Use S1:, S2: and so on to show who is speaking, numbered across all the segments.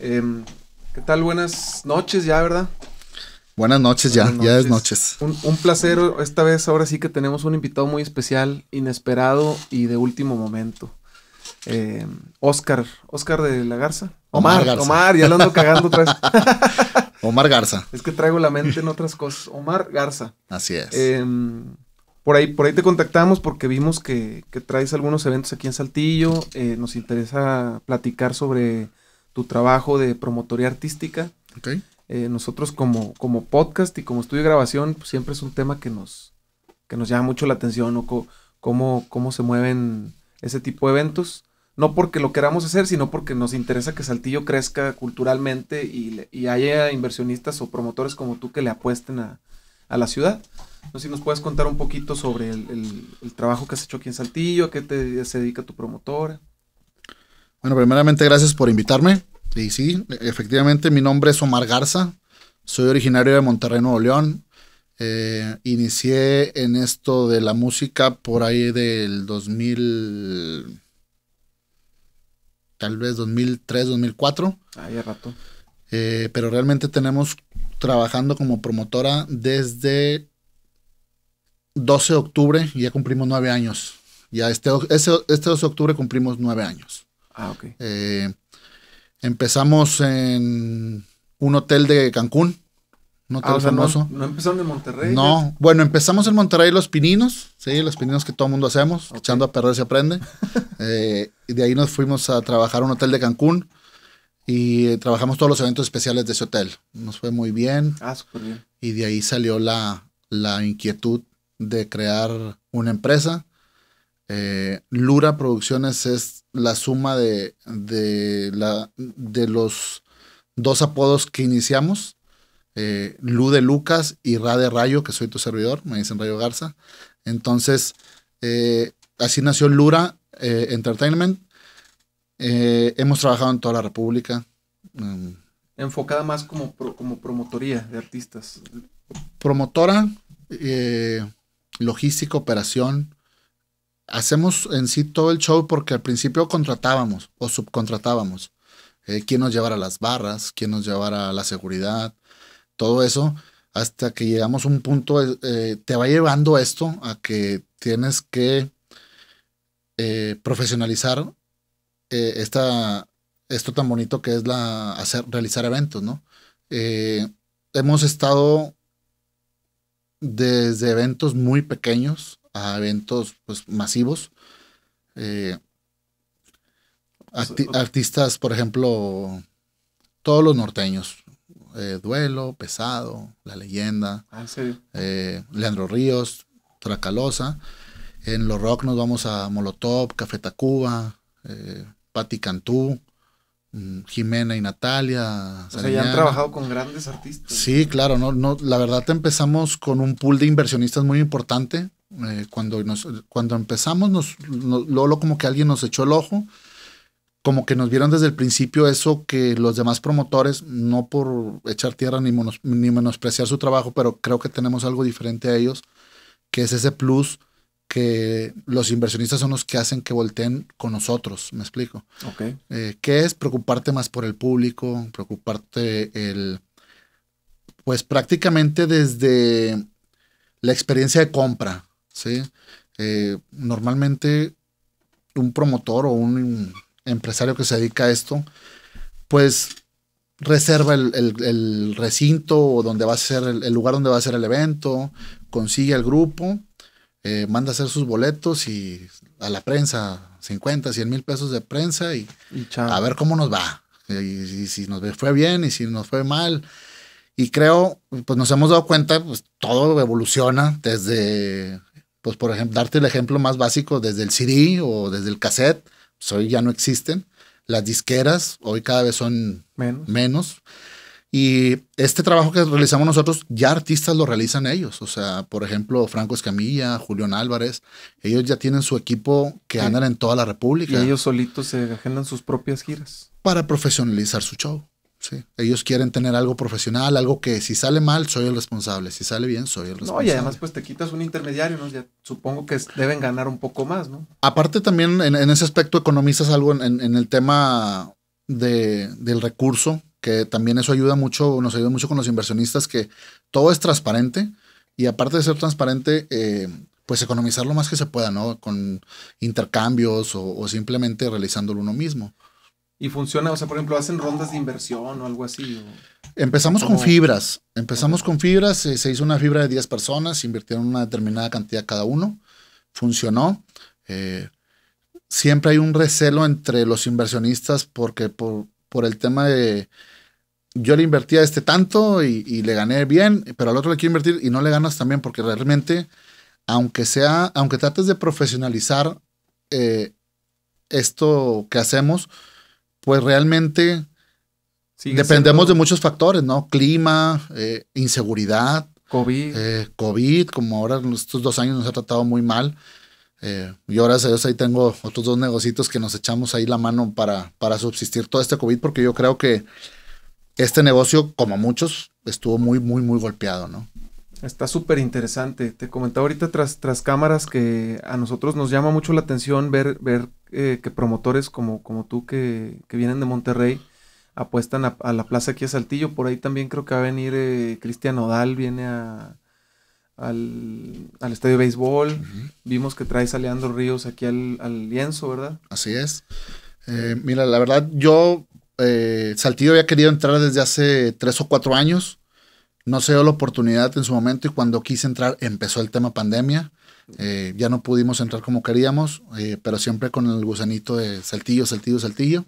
S1: Em, ¿Qué tal? Buenas noches ya, ¿verdad? Buenas noches
S2: ya, ya es noches. Un,
S1: placer, esta vez ahora sí que tenemos un invitado muy especial, inesperado y de último momento. Oscar, em, Oscar de la Garza. Omar, Omar, ya lo ando cagando otra vez. Omar Garza. Es que traigo la mente en otras cosas. Omar Garza. Así es. Em, por ahí, por ahí te contactamos porque vimos que, traes algunos eventos aquí en Saltillo. Eh, nos interesa platicar sobre tu trabajo de promotoría artística. Okay. Eh, nosotros como, como podcast y como estudio de grabación, pues, siempre es un tema que nos, que nos llama mucho la atención, cómo, cómo se mueven ese tipo de eventos. No porque lo queramos hacer, sino porque nos interesa que Saltillo crezca culturalmente y, haya inversionistas o promotores como tú que le apuesten a, la ciudad. No sé si nos puedes contar un poquito sobre el, trabajo que has hecho aquí en Saltillo, a qué te, se dedica tu promotora.
S2: Bueno, primeramente gracias por invitarme. Y sí, efectivamente, mi nombre es Omar Garza. Soy originario de Monterrey, Nuevo León. Eh, inicié en esto de la música por ahí del 2000, tal vez 2003, 2004. Ahí rato. Eh, pero realmente tenemos trabajando como promotora desde 12 de octubre y ya cumplimos nueve años. Ya este, este 12 de octubre cumplimos nueve años. Ah, ok. Eh, empezamos en un hotel de Cancún, un hotel ah, famoso. No, empezaron en Monterrey? No, pues. bueno, empezamos en Monterrey los pininos, sí, los pininos que todo el mundo hacemos, echando a perder se aprende. y eh, de ahí nos fuimos a trabajar a un hotel de Cancún y eh, trabajamos todos los eventos especiales de ese hotel. Nos fue muy bien. Ah, súper bien. Y de ahí salió la, la inquietud de crear una empresa eh, Lura Producciones es la suma de, la, de los dos apodos que iniciamos, eh, Lu de Lucas y Ra de Rayo, que soy tu servidor, me dicen Rayo Garza. Entonces, eh, así nació Lura Entertainment. hemos trabajado en toda la República. Em,
S1: Enfocada más como, como promotoría de artistas.
S2: Promotora, logística, operación, hacemos en sí todo el show porque al principio contratábamos o subcontratábamos. Eh, quién nos llevara las barras, quién nos llevara la seguridad, todo eso, hasta que llegamos a un punto, eh, eh, te va llevando esto a que tienes que profesionalizar esta, esto tan bonito que es la, hacer, realizar eventos, ¿no? hemos estado desde eventos muy pequeños a eventos pues, masivos. Eh, artistas, por ejemplo, todos los norteños. Eh, Duelo, Pesado, La Leyenda, ah, eh, Leandro Ríos, Tracalosa. En los rock nos vamos a Molotov, Café Tacuba, Patti Cantú, mm, Jimena y Natalia. O ya han trabajado
S1: con grandes artistas.
S2: Sí, claro, no, no, la verdad empezamos con un pool de inversionistas muy importante. Eh, cuando, cuando empezamos, nos, Lolo como que alguien nos echó el ojo, como que nos vieron desde el principio eso que los demás promotores, no por echar tierra ni, ni menospreciar su trabajo, pero creo que tenemos algo diferente a ellos, que es ese plus que los inversionistas son los que hacen que volteen con nosotros, me explico. Okay. Eh, ¿Qué es preocuparte más por el público? Preocuparte el... Pues prácticamente desde la experiencia de compra, ¿sí? Eh, normalmente un promotor o un empresario que se dedica a esto, pues reserva el, el, recinto donde va a ser el, lugar donde va a ser el evento, consigue al grupo, eh, manda a hacer sus boletos y a la prensa, 50, 100 mil pesos de prensa y, a ver cómo nos va. y, si nos fue bien y si nos fue mal. Y creo, pues nos hemos dado cuenta, pues todo evoluciona desde pues por ejemplo, darte el ejemplo más básico desde el CD o desde el cassette, pues hoy ya no existen. Las disqueras hoy cada vez son menos. Y este trabajo que realizamos nosotros, ya artistas lo realizan ellos. O sea, por ejemplo, Franco Escamilla, Julián Álvarez, ellos ya tienen su equipo que andan en toda la República. Y ellos solitos se agendan sus propias giras. Para profesionalizar su show. Ellos quieren tener algo profesional, algo que si sale mal, soy el responsable, si sale bien, soy el responsable. No, y además
S1: pues te quitas un intermediario, ¿no? supongo que deben ganar un poco más, ¿no?
S2: Aparte también en, ese aspecto economizas algo en, el tema de, del recurso, que también eso ayuda mucho, nos ayuda mucho con los inversionistas, que todo es transparente y aparte de ser transparente, eh, pues economizar lo más que se pueda, ¿no? Con intercambios o, o simplemente realizándolo uno mismo.
S1: Y funciona, o sea, por ejemplo, hacen rondas de inversión o algo así.
S2: Empezamos con oh. fibras, empezamos con fibras, se, hizo una fibra de 10 personas, invirtieron una determinada cantidad cada uno, funcionó. Eh, siempre hay un recelo entre los inversionistas porque por, por el tema de yo le invertí a este tanto y, le gané bien, pero al otro le quiero invertir y no le ganas también porque realmente, aunque sea, aunque trates de profesionalizar eh, esto que hacemos, pues realmente
S1: dependemos de
S2: muchos factores, ¿no? Clima, eh, inseguridad. COVID. Eh, COVID, como ahora estos dos años nos ha tratado muy mal. Eh, y ahora a ahí tengo otros dos negocitos que nos echamos ahí la mano para, para subsistir todo este COVID, porque yo creo que este negocio, como muchos, estuvo muy, muy, muy golpeado, ¿no? Está
S1: súper interesante. Te comentaba ahorita tras, tras cámaras que a nosotros nos llama mucho la atención ver, ver eh, que promotores como, como tú que, vienen de Monterrey apuestan a, la plaza aquí a Saltillo. Por ahí también creo que va a venir eh, Cristian Odal, viene al, estadio de béisbol. Vimos que traes a Ríos aquí al,
S2: lienzo, ¿verdad? Así es. Eh, mira, la verdad, yo Saltillo había querido entrar desde hace tres o cuatro años. No se dio la oportunidad en su momento y cuando quise entrar empezó el tema pandemia. Eh, ya no pudimos entrar como queríamos, eh, pero siempre con el gusanito de saltillo, saltillo, saltillo.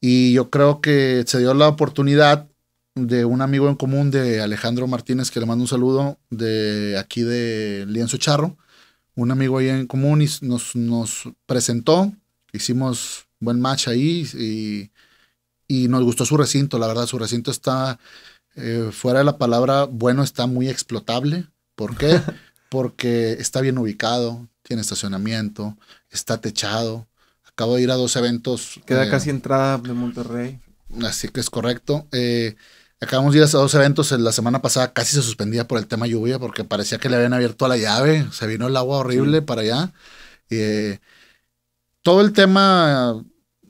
S2: Y yo creo que se dio la oportunidad de un amigo en común de Alejandro Martínez, que le mando un saludo de aquí de Lienzo Charro. Un amigo ahí en común nos, nos presentó, hicimos buen match ahí y, nos gustó su recinto. La verdad, su recinto está eh, fuera de la palabra bueno, está muy explotable. ¿Por qué? porque está bien ubicado, tiene estacionamiento, está techado. Acabo de ir a dos eventos. Queda eh, casi entrada de Monterrey. Así que es correcto. Eh, acabamos de ir a dos eventos. Eh, la semana pasada casi se suspendía por el tema lluvia porque parecía que le habían abierto la llave. Se vino el agua horrible para allá. todo el tema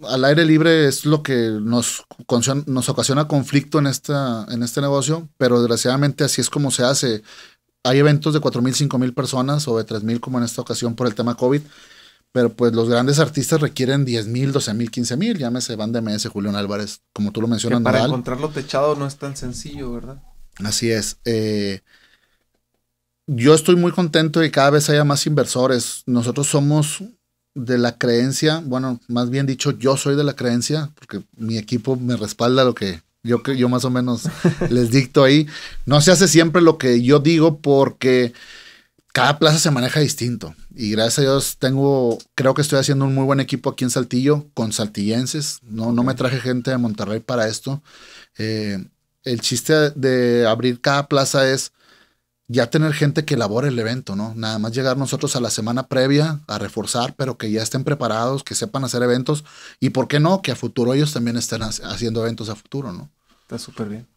S2: al aire libre es lo que nos, nos ocasiona conflicto en, esta, en este negocio, pero desgraciadamente así es como se hace hay eventos de 4.000, 5.000 personas o de 3.000 como en esta ocasión por el tema COVID, pero pues los grandes artistas requieren 10.000, 12.000, 15.000, llámese Van de MS, Julián Álvarez, como tú lo mencionas. para encontrarlo
S1: techado no es tan sencillo, ¿verdad?
S2: Así es. Eh, yo estoy muy contento de que cada vez haya más inversores. Nosotros somos de la creencia, bueno, más bien dicho, yo soy de la creencia, porque mi equipo me respalda lo que yo, yo más o menos les dicto ahí. No se hace siempre lo que yo digo porque cada plaza se maneja distinto. Y gracias a Dios tengo, creo que estoy haciendo un muy buen equipo aquí en Saltillo con saltillenses. No, no me traje gente de Monterrey para esto. Eh, el chiste de abrir cada plaza es ya tener gente que elabore el evento, ¿no? Nada más llegar nosotros a la semana previa a reforzar, pero que ya estén preparados, que sepan hacer eventos y, ¿por qué no? Que a futuro ellos también estén haciendo eventos a futuro, ¿no? Está súper bien.